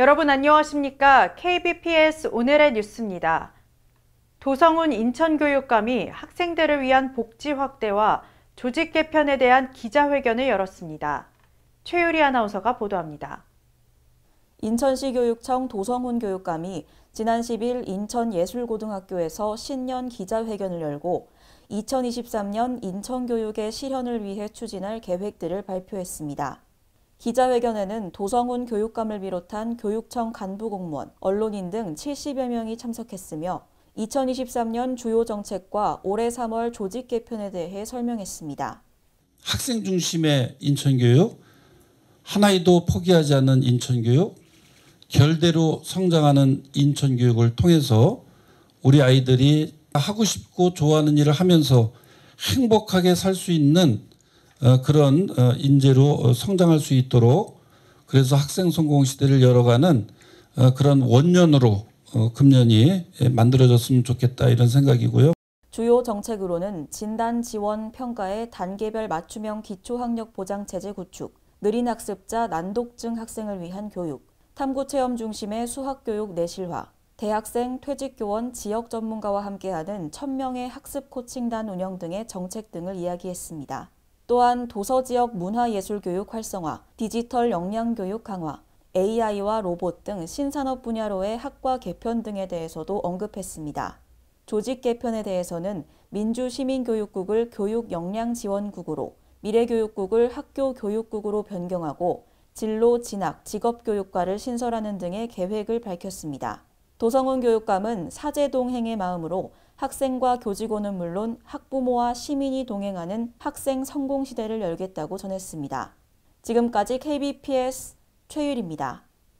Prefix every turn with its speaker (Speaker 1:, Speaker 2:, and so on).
Speaker 1: 여러분 안녕하십니까? KBPS 오늘의 뉴스입니다. 도성훈 인천교육감이 학생들을 위한 복지 확대와 조직 개편에 대한 기자회견을 열었습니다. 최유리 아나운서가 보도합니다. 인천시교육청 도성훈 교육감이
Speaker 2: 지난 10일 인천예술고등학교에서 신년 기자회견을 열고 2023년 인천교육의 실현을 위해 추진할 계획들을 발표했습니다. 기자회견에는 도성훈 교육감을 비롯한 교육청 간부 공무원, 언론인 등 70여 명이 참석했으며 2023년 주요 정책과 올해 3월 조직 개편에 대해 설명했습니다.
Speaker 3: 학생 중심의 인천교육, 하나이도 포기하지 않는 인천교육, 결대로 성장하는 인천교육을 통해서 우리 아이들이 하고 싶고 좋아하는 일을 하면서 행복하게 살 수 있는 어, 그런 어, 인재로 어, 성장할 수 있도록 그래서 학생 성공 시대를 열어가는 그런 원년으로 금년이 예, 만들어졌으면 좋겠다 이런 생각이고요.
Speaker 2: 주요 정책으로는 진단 지원 평가의 단계별 맞춤형 기초학력 보장 체제 구축, 느린 학습자 난독증 학생을 위한 교육, 탐구 체험 중심의 수학 교육 내실화, 대학생 퇴직 교원 지역 전문가와 함께하는 1000명의 학습 코칭단 운영 등의 정책 등을 이야기했습니다. 또한 도서지역 문화예술교육 활성화, 디지털 역량교육 강화, AI와 로봇 등 신산업 분야로의 학과 개편 등에 대해서도 언급했습니다. 조직 개편에 대해서는 민주시민교육국을 교육역량지원국으로, 미래교육국을 학교교육국으로 변경하고 진로, 진학, 직업교육과를 신설하는 등의 계획을 밝혔습니다. 도성훈 교육감은 사제동행의 마음으로 학생과 교직원은 물론 학부모와 시민이 동행하는 학생 성공 시대를 열겠다고 전했습니다. 지금까지 KBPS 최율입니다.